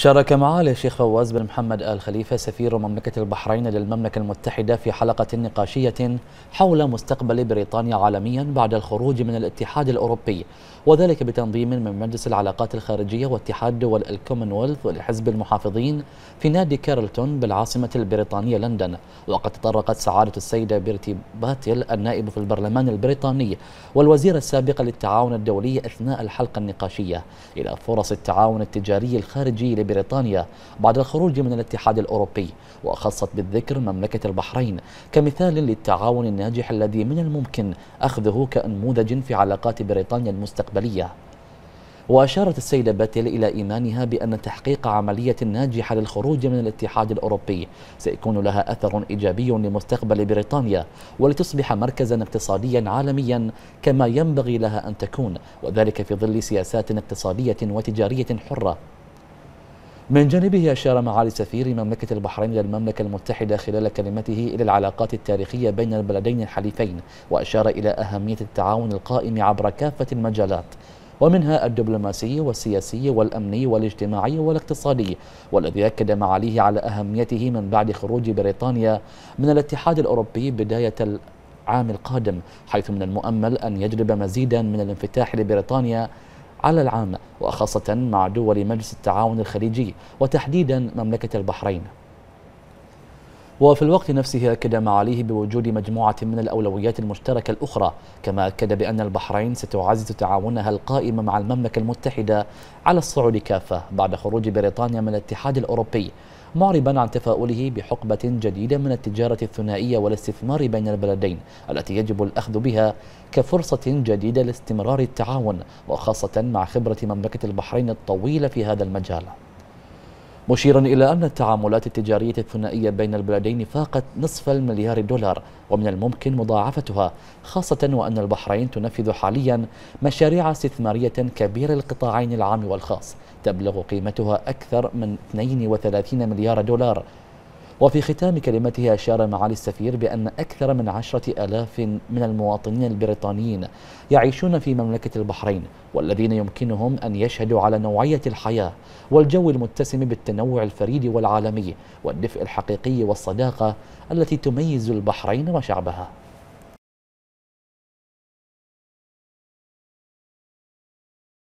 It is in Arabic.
شارك معالي الشيخ فواز بن محمد آل خليفة سفير مملكة البحرين للمملكة المتحدة في حلقة نقاشية حول مستقبل بريطانيا عالميا بعد الخروج من الاتحاد الأوروبي وذلك بتنظيم من مجلس العلاقات الخارجية واتحاد دول الكومنولث ولحزب المحافظين في نادي كارلتون بالعاصمة البريطانية لندن وقد تطرقت سعادة السيدة بيرتي باتل النائب في البرلمان البريطاني والوزيرة السابقة للتعاون الدولي أثناء الحلقة النقاشية إلى فرص التعاون التجاري الخارجي بريطانيا بعد الخروج من الاتحاد الأوروبي وأخصت بالذكر مملكة البحرين كمثال للتعاون الناجح الذي من الممكن أخذه كأنموذج في علاقات بريطانيا المستقبلية وأشارت السيدة باتيل إلى إيمانها بأن تحقيق عملية ناجحة للخروج من الاتحاد الأوروبي سيكون لها أثر إيجابي لمستقبل بريطانيا ولتصبح مركزا اقتصاديا عالميا كما ينبغي لها أن تكون وذلك في ظل سياسات اقتصادية وتجارية حرة من جانبه أشار معالي سفير مملكة البحرين إلى المملكة المتحدة خلال كلمته إلى العلاقات التاريخية بين البلدين الحليفين وأشار إلى أهمية التعاون القائم عبر كافة المجالات ومنها الدبلوماسي والسياسي والأمني والاجتماعي والاقتصادي والذي أكد معاليه على أهميته من بعد خروج بريطانيا من الاتحاد الأوروبي بداية العام القادم حيث من المؤمل أن يجلب مزيدا من الانفتاح لبريطانيا على العامة وخاصة مع دول مجلس التعاون الخليجي وتحديدا مملكة البحرين وفي الوقت نفسه أكد معاليه بوجود مجموعة من الأولويات المشتركة الأخرى كما أكد بأن البحرين ستعزز تعاونها القائم مع المملكة المتحدة على الصعود كافة بعد خروج بريطانيا من الاتحاد الأوروبي معربا عن تفاؤله بحقبة جديدة من التجارة الثنائية والاستثمار بين البلدين التي يجب الأخذ بها كفرصة جديدة لاستمرار التعاون وخاصة مع خبرة مملكة البحرين الطويلة في هذا المجال مشيرا إلى أن التعاملات التجارية الثنائية بين البلدين فاقت نصف المليار دولار ومن الممكن مضاعفتها خاصة وأن البحرين تنفذ حاليا مشاريع استثمارية كبيرة للقطاعين العام والخاص تبلغ قيمتها أكثر من 32 مليار دولار وفي ختام كلمته أشار معالي السفير بأن أكثر من عشرة ألاف من المواطنين البريطانيين يعيشون في مملكة البحرين والذين يمكنهم أن يشهدوا على نوعية الحياة والجو المتسم بالتنوع الفريد والعالمي والدفء الحقيقي والصداقة التي تميز البحرين وشعبها